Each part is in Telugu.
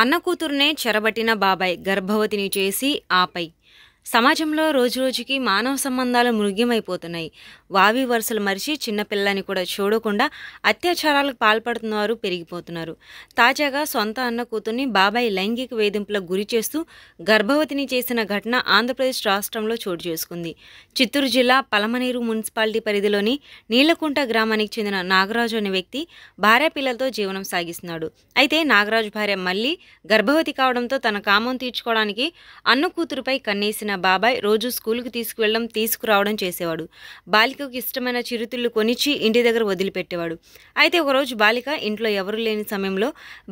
అన్న కూతురునే చెరబట్టిన బాబాయ్ గర్భవతిని చేసి ఆపై సమాజంలో రోజురోజుకి మానవ సంబంధాలు మృగ్యమైపోతున్నాయి వావి వరుసలు మరిచి చిన్నపిల్లని కూడా చూడకుండా అత్యాచారాలకు పాల్పడుతున్నవారు పెరిగిపోతున్నారు తాజాగా సొంత అన్న కూతుర్ని బాబాయ్ లైంగిక వేధింపులకు గురి చేస్తూ గర్భవతిని చేసిన ఘటన ఆంధ్రప్రదేశ్ రాష్ట్రంలో చోటు చేసుకుంది చిత్తూరు జిల్లా పలమనేరు మున్సిపాలిటీ పరిధిలోని నీలకుంట గ్రామానికి చెందిన నాగరాజు అనే వ్యక్తి భార్య పిల్లలతో జీవనం సాగిస్తున్నాడు అయితే నాగరాజు భార్య మళ్ళీ గర్భవతి కావడంతో తన కామం తీర్చుకోవడానికి అన్న కూతురుపై కన్నేసిన బాబాయ్ రోజు స్కూల్కి తీసుకువెళ్ళడం తీసుకురావడం చేసేవాడు బాలికకు ఇష్టమైన చిరుతిళ్ళు కొనిచ్చి ఇంటి దగ్గర వదిలిపెట్టేవాడు అయితే ఒకరోజు బాలిక ఇంట్లో ఎవరు లేని సమయంలో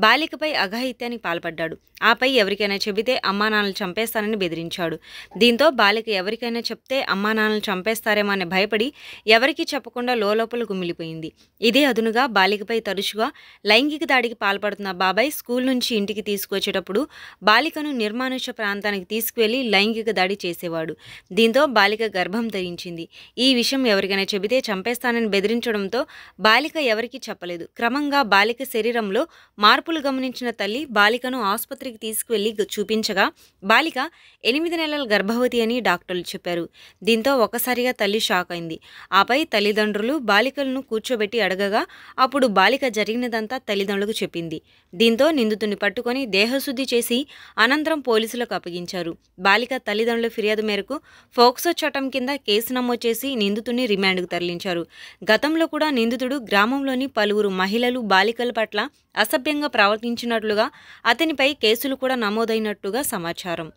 బాలికపై అఘాయిత్యానికి పాల్పడ్డాడు ఆపై ఎవరికైనా చెబితే అమ్మా నాన్నలు చంపేస్తానని బెదిరించాడు దీంతో బాలిక ఎవరికైనా చెప్తే అమ్మా నాన్నలు చంపేస్తారేమో అని భయపడి ఎవరికీ చెప్పకుండా లోపల కుమిలిపోయింది ఇదే అదునుగా బాలికపై తరచుగా లైంగిక దాడికి పాల్పడుతున్న బాబాయ్ స్కూల్ నుంచి ఇంటికి తీసుకొచ్చేటప్పుడు బాలికను నిర్మానుష ప్రాంతానికి తీసుకువెళ్లి లైంగిక దాడి దాడి చేసేవాడు దీంతో బాలిక గర్భం ధరించింది ఈ విషయం ఎవరికైనా చెబితే చంపేస్తానని బెదిరించడంతో బాలిక ఎవరికీ చెప్పలేదు క్రమంగా బాలిక శరీరంలో మార్పులు గమనించిన తల్లి బాలికను ఆసుపత్రికి తీసుకువెళ్లి చూపించగా బాలిక ఎనిమిది నెలల గర్భవతి అని డాక్టర్లు చెప్పారు దీంతో ఒకసారిగా తల్లి షాక్ అయింది ఆపై తల్లిదండ్రులు బాలికలను కూర్చోబెట్టి అడగగా అప్పుడు బాలిక జరిగినదంతా తల్లిదండ్రులకు చెప్పింది దీంతో నిందితుని పట్టుకొని దేహశుద్ధి చేసి అనంతరం పోలీసులకు అప్పగించారు బాలిక తల్లిదండ్రులు పోలీసుల ఫిర్యాదు మేరకు ఫోక్సో చట్టం కింద కేసు నమోదు చేసి నిందితుడిని రిమాండ్కు తరలించారు గతంలో కూడా నిందితుడు గ్రామంలోని పలువురు మహిళలు బాలికల పట్ల అసభ్యంగా ప్రవర్తించినట్లుగా అతనిపై కేసులు కూడా నమోదైనట్టుగా సమాచారం